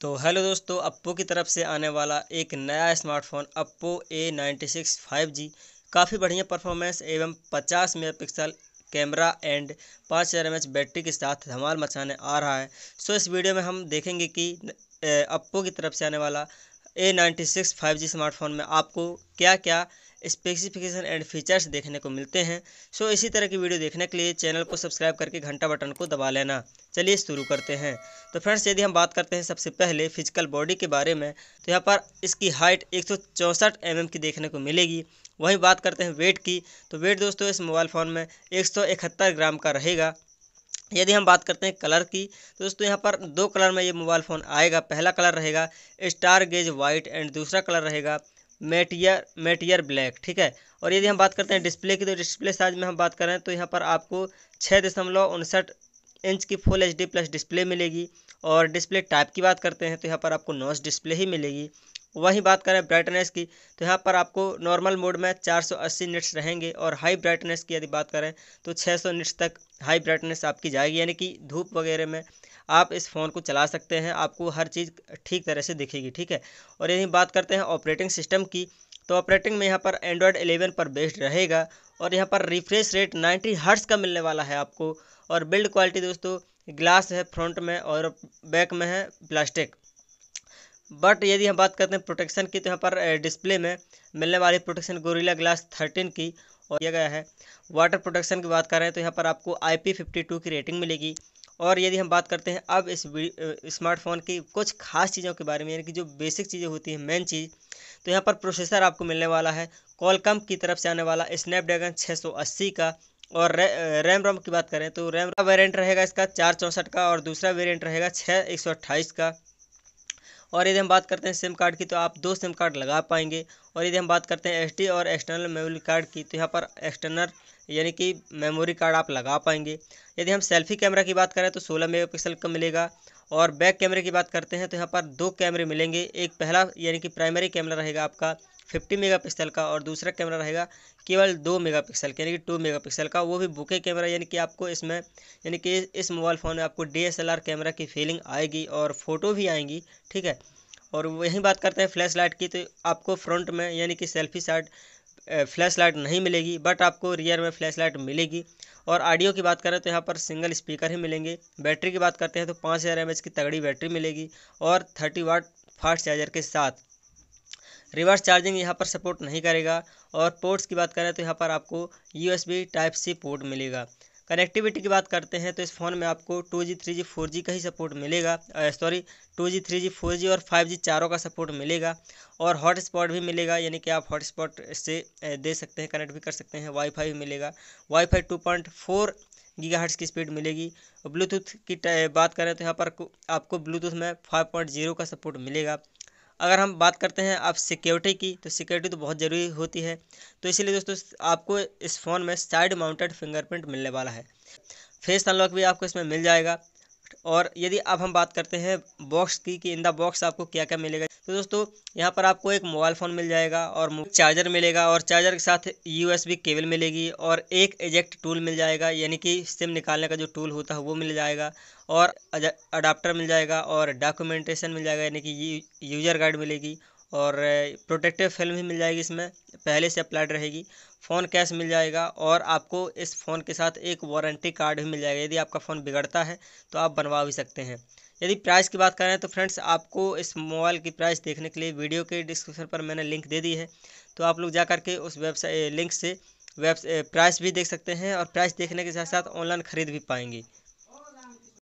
तो हेलो दोस्तों अप्पो की तरफ से आने वाला एक नया smartphone Oppo A ninety six five G काफ़ी बढ़िया परफॉर्मेंस एवं 50 मेगापिक्सल कैमरा एंड पाँच हज़ार एम बैटरी के साथ धमाल मचाने आ रहा है सो इस वीडियो में हम देखेंगे कि अप्पो की तरफ से आने वाला A ninety six five G smartphone में आपको क्या क्या स्पेसिफिकेशन एंड फीचर्स देखने को मिलते हैं सो इसी तरह की वीडियो देखने के लिए चैनल को सब्सक्राइब करके घंटा बटन को दबा लेना चलिए शुरू करते हैं तो फ्रेंड्स यदि हम बात करते हैं सबसे पहले फिजिकल बॉडी के बारे में तो यहाँ पर इसकी हाइट एक सौ mm की देखने को मिलेगी वहीं बात करते हैं वेट की तो वेट दोस्तों इस मोबाइल फ़ोन में एक ग्राम का रहेगा यदि हम बात करते हैं कलर की तो दोस्तों यहाँ पर दो कलर में ये मोबाइल फ़ोन आएगा पहला कलर रहेगा स्टार गेज वाइट एंड दूसरा कलर रहेगा मेटियर मेटियर ब्लैक ठीक है और यदि हम बात करते हैं डिस्प्ले की तो डिस्प्ले साइज में हम बात करें तो यहाँ पर आपको छः दशमलव उनसठ इंच की full H D plus display मिलेगी और डिस्प्ले टाइप की बात करते हैं तो यहाँ पर आपको नॉस डिस्प्ले ही मिलेगी वहीं बात करें ब्राइटनेस की तो यहाँ पर आपको नॉर्मल मोड में 480 निट्स रहेंगे और हाई ब्राइटनेस की यदि बात करें तो 600 निट्स तक हाई ब्राइटनेस आपकी जाएगी यानी कि धूप वगैरह में आप इस फ़ोन को चला सकते हैं आपको हर चीज़ ठीक तरह से दिखेगी ठीक है और यदि बात करते हैं ऑपरेटिंग सिस्टम की तो ऑपरेटिंग में यहाँ पर एंड्रॉयड एलेवन पर बेस्ड रहेगा और यहाँ पर रिफ्रेश रेट नाइन्टी हर्ट्स का मिलने वाला है आपको और बिल्ड क्वालिटी दोस्तों ग्लास है फ्रंट में और बैक में है प्लास्टिक बट यदि हम बात करते हैं प्रोटेक्शन की तो यहाँ पर डिस्प्ले में मिलने वाली प्रोटेक्शन गोरीला ग्लास थर्टीन की और यह गया है वाटर प्रोटेक्शन की बात कर रहे हैं तो यहाँ पर आपको आई पी फिफ्टी टू की रेटिंग मिलेगी और यदि हम बात करते हैं अब इस स्मार्टफोन की कुछ खास चीज़ों के बारे में यानी कि जो बेसिक चीज़ें होती हैं मेन चीज़ तो यहाँ पर प्रोसेसर आपको मिलने वाला है कॉलकम की तरफ से आने वाला स्नैपड्रैगन 680 का और रे, रैम रोम की बात करें तो रैम का वेरियंट रहेगा इसका चार चौंसठ का और दूसरा वेरियंट रहेगा छः एक सौ अट्ठाईस का और यदि हम बात करते हैं सिम कार्ड की तो आप दो सिम कार्ड लगा पाएंगे और यदि हम बात करते हैं एसडी और एक्सटर्नल मेमोरी कार्ड की तो यहाँ पर एक्सटर्नल यानी कि मेमोरी कार्ड आप लगा पाएंगे यदि हम सेल्फी कैमरा की बात करें तो सोलह पिक्सल का मिलेगा और बैक कैमरे की बात करते हैं तो यहाँ पर दो कैमरे मिलेंगे एक पहला यानी कि प्राइमरी कैमरा रहेगा आपका 50 मेगापिक्सल का और दूसरा कैमरा रहेगा केवल दो मेगापिक्सल यानी कि टू मेगापिक्सल का वो भी बुके कैमरा यानी कि आपको इसमें यानी कि इस मोबाइल फ़ोन में आपको डीएसएलआर कैमरा की फीलिंग आएगी और फ़ोटो भी आएंगी ठीक है और वहीं बात करते हैं फ्लैश लाइट की तो आपको फ्रंट में यानी कि सेल्फी साइड फ्लैश लाइट नहीं मिलेगी बट आपको रियर में फ्लैश लाइट मिलेगी और ऑडियो की बात करें तो यहाँ पर सिंगल स्पीकर ही मिलेंगे बैटरी की बात करते हैं तो पाँच हज़ार एम की तगड़ी बैटरी मिलेगी और थर्टी वाट फास्ट चार्जर के साथ रिवर्स चार्जिंग यहाँ पर सपोर्ट नहीं करेगा और पोर्ट्स की बात करें तो यहाँ पर आपको बी टाइप सी पोर्ट मिलेगा कनेक्टिविटी की बात करते हैं तो इस फ़ोन में आपको two G three G four G का ही सपोर्ट मिलेगा sorry two G three G four G और फाइव जी चारों का सपोर्ट मिलेगा और हॉटस्पॉट भी मिलेगा यानी कि आप हॉटस्पॉट से दे सकते हैं कनेक्ट भी कर सकते हैं वाईफाई भी मिलेगा wifi two point four gigahertz की स्पीड मिलेगी ब्लूटूथ की बात करें तो यहाँ पर आपको ब्लूटूथ में फाइव पॉइंट जीरो का सपोर्ट मिलेगा अगर हम बात करते हैं आप सिक्योरिटी की तो सिक्योरिटी तो बहुत ज़रूरी होती है तो इसीलिए दोस्तों आपको इस फ़ोन में साइड माउंटेड फिंगरप्रिंट मिलने वाला है फेस अनलॉक भी आपको इसमें मिल जाएगा और यदि अब हम बात करते हैं बॉक्स की कि इन द बॉक्स आपको क्या क्या मिलेगा तो दोस्तों यहाँ पर आपको एक मोबाइल फ़ोन मिल जाएगा और चार्जर मिलेगा और चार्जर के साथ यूएसबी केबल मिलेगी और एक एजेक्ट टूल मिल जाएगा यानी कि सिम निकालने का जो टूल होता है वो मिल जाएगा और अडाप्टर मिल जाएगा और डॉक्यूमेंटेशन मिल जाएगा यानी कि यूजर गाइड मिलेगी और प्रोटेक्टिव फिल्म भी मिल जाएगी इसमें पहले से अप्लाइड रहेगी फ़ोन कैश मिल जाएगा और आपको इस फ़ोन के साथ एक वारंटी कार्ड भी मिल जाएगा यदि आपका फ़ोन बिगड़ता है तो आप बनवा भी सकते हैं यदि प्राइस की बात करें तो फ्रेंड्स आपको इस मोबाइल की प्राइस देखने के लिए वीडियो के डिस्क्रिप्शन पर मैंने लिंक दे दी है तो आप लोग जा करके उस वेबसाइट लिंक से वेब प्राइस भी देख सकते हैं और प्राइस देखने के साथ साथ ऑनलाइन ख़रीद भी पाएंगे